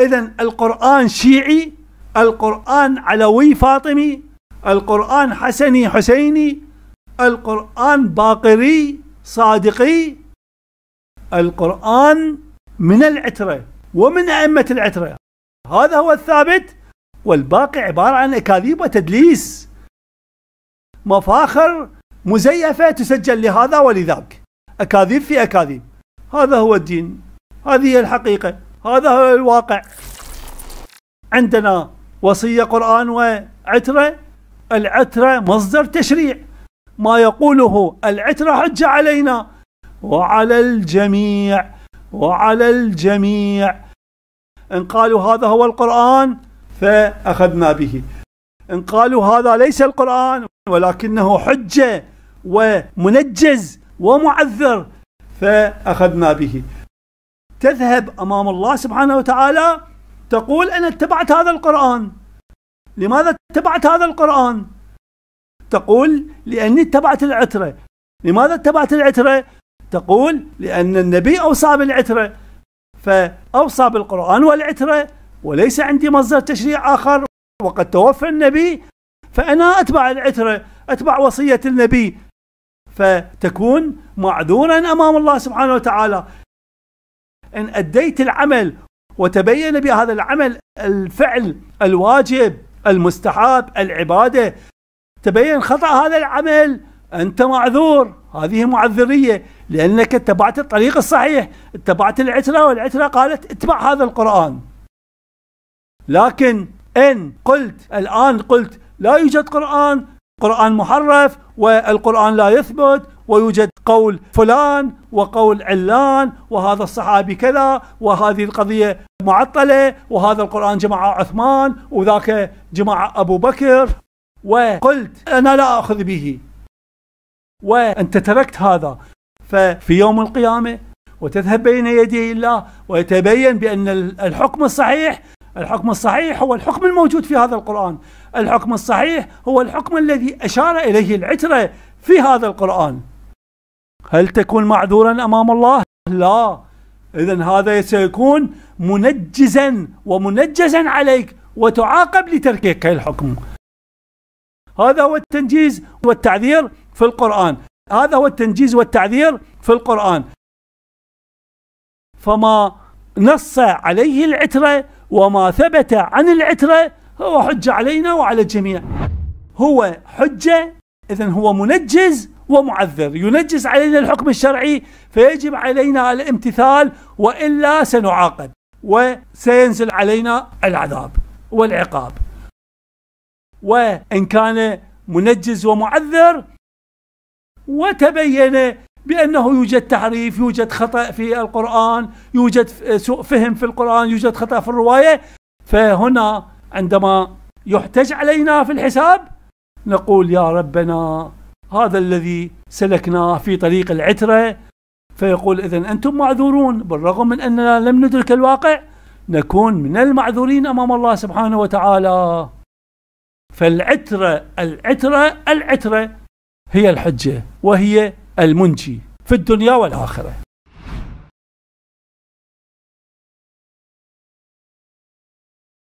إذا القرآن شيعي القرآن علوي فاطمي القرآن حسني حسيني القرآن باقري صادقي القرآن من العترة ومن أئمة العترة هذا هو الثابت والباقي عبارة عن أكاذيب وتدليس مفاخر مزيفة تسجل لهذا ولذاك أكاذيب في أكاذيب هذا هو الدين هذه هي الحقيقة هذا هو الواقع عندنا وصية قرآن وعترة العترة مصدر تشريع ما يقوله العترة حجة علينا وعلى الجميع وعلى الجميع إن قالوا هذا هو القرآن فأخذنا به إن قالوا هذا ليس القرآن ولكنه حجة ومنجز ومعذر فأخذنا به تذهب امام الله سبحانه وتعالى تقول انا اتبعت هذا القران لماذا اتبعت هذا القران تقول لاني اتبعت العتره لماذا اتبعت العتره تقول لان النبي اوصى بالعتره فاوصى بالقران والعتره وليس عندي مصدر تشريع اخر وقد توفى النبي فانا اتبع العتره اتبع وصيه النبي فتكون معذورا امام الله سبحانه وتعالى إن أديت العمل وتبين بهذا العمل الفعل الواجب المستحب العبادة تبين خطأ هذا العمل أنت معذور هذه معذرية لأنك اتبعت الطريق الصحيح اتبعت العترة والعترة قالت اتبع هذا القرآن لكن إن قلت الآن قلت لا يوجد قرآن قرآن محرف والقرآن لا يثبت ويوجد قول فلان وقول علان وهذا الصحابي كذا وهذه القضية معطلة وهذا القرآن جماعة عثمان وذاك جماعة أبو بكر وقلت أنا لا أخذ به وأنت تركت هذا ففي يوم القيامة وتذهب بين يدي الله ويتبين بأن الحكم الصحيح الحكم الصحيح هو الحكم الموجود في هذا القرآن الحكم الصحيح هو الحكم الذي أشار إليه العترة في هذا القرآن هل تكون معذورا امام الله؟ لا اذا هذا سيكون منجزا ومنجزا عليك وتعاقب لتركك الحكم هذا هو التنجيز والتعذير في القرآن هذا هو التنجيز والتعذير في القرآن فما نص عليه العترة وما ثبت عن العترة هو حجة علينا وعلى الجميع هو حجة إذا هو منجز ومعذر ينجز علينا الحكم الشرعي فيجب علينا الامتثال وإلا سنعاقب وسينزل علينا العذاب والعقاب وإن كان منجز ومعذر وتبين بأنه يوجد تحريف يوجد خطأ في القرآن يوجد سوء فهم في القرآن يوجد خطأ في الرواية فهنا عندما يحتج علينا في الحساب نقول يا ربنا هذا الذي سلكناه في طريق العترة فيقول إذا أنتم معذورون بالرغم من أننا لم ندرك الواقع نكون من المعذورين أمام الله سبحانه وتعالى فالعترة العترة العترة هي الحجة وهي المنجي في الدنيا والآخرة